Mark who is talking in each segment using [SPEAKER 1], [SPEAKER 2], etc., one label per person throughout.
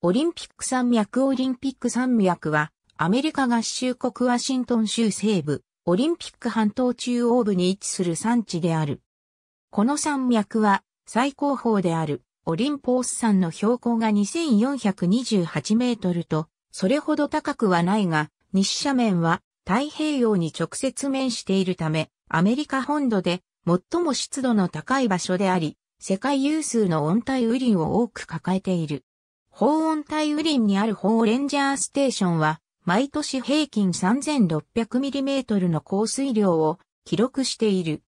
[SPEAKER 1] オリンピック山脈オリンピック山脈は、アメリカ合衆国ワシントン州西部、オリンピック半島中央部に位置する山地である。この山脈は、最高峰である、オリンポース山の標高が2428メートルと、それほど高くはないが、西斜面は太平洋に直接面しているため、アメリカ本土で最も湿度の高い場所であり、世界有数の温帯雨林を多く抱えている。高温帯雨林にある法レンジャーステーションは、毎年平均 3600mm の降水量を記録している。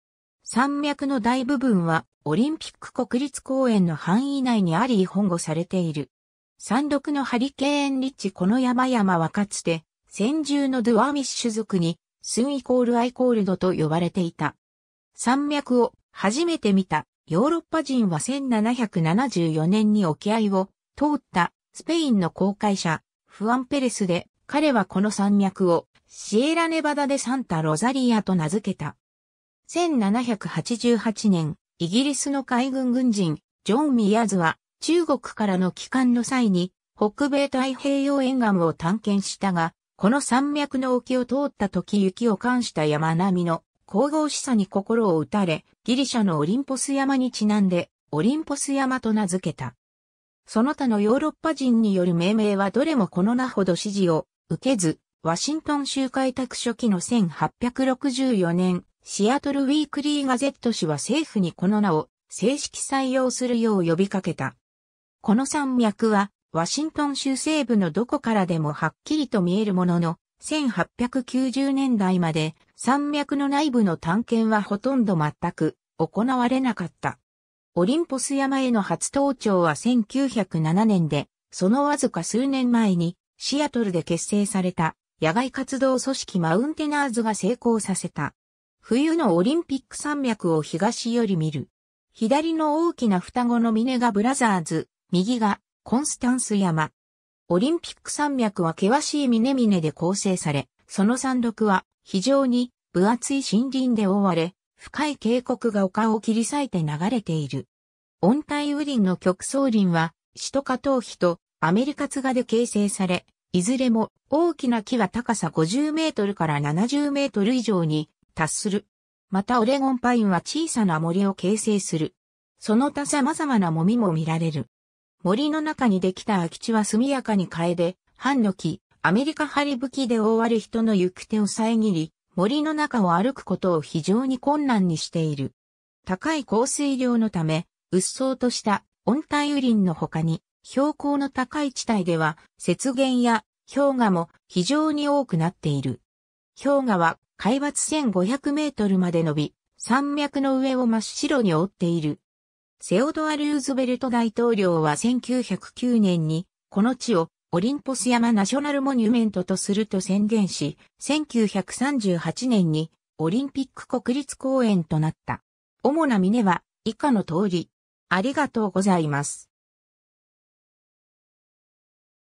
[SPEAKER 1] 山脈の大部分はオリンピック国立公園の範囲内にあり保護されている。山麓のハリケーンリッチこの山々はかつて、先住のドゥアミッシュ族に、スンイコールアイコールドと呼ばれていた。山脈を初めて見たヨーロッパ人は1774年に沖合を通ったスペインの航海者、フアン・ペレスで、彼はこの山脈をシエラネバダでサンタ・ロザリアと名付けた。1788年、イギリスの海軍軍人、ジョン・ミヤズは、中国からの帰還の際に、北米太平洋沿岸を探検したが、この山脈の沖を通った時雪を冠した山並みの神々しさに心を打たれ、ギリシャのオリンポス山にちなんで、オリンポス山と名付けた。その他のヨーロッパ人による命名はどれもこの名ほど支持を受けず、ワシントン州開拓初期の1864年、シアトルウィークリーガゼット氏は政府にこの名を正式採用するよう呼びかけた。この山脈は、ワシントン州西部のどこからでもはっきりと見えるものの、1890年代まで山脈の内部の探検はほとんど全く行われなかった。オリンポス山への初登頂は1907年で、そのわずか数年前にシアトルで結成された野外活動組織マウンテナーズが成功させた。冬のオリンピック山脈を東より見る。左の大きな双子の峰がブラザーズ、右がコンスタンス山。オリンピック山脈は険しい峰々で構成され、その山麓は非常に分厚い森林で覆われ、深い渓谷が丘を切り裂いて流れている。温帯雨林の極層林は、シトカトウヒとアメリカツガで形成され、いずれも大きな木は高さ50メートルから70メートル以上に達する。またオレゴンパインは小さな森を形成する。その他様々なもみも見られる。森の中にできた空き地は速やかに変えで、ハンノキ、アメリカハリブキで覆われ人の行く手を遮り、森の中を歩くことを非常に困難にしている。高い降水量のため、鬱蒼とした温帯雨林の他に、標高の高い地帯では、雪原や氷河も非常に多くなっている。氷河は海抜1500メートルまで伸び、山脈の上を真っ白に覆っている。セオドア・ルーズベルト大統領は1909年に、この地をオリンポス山ナショナルモニュメントとすると宣言し、1938年にオリンピック国立公園となった。主な峰は以下の通り。ありがとうございます。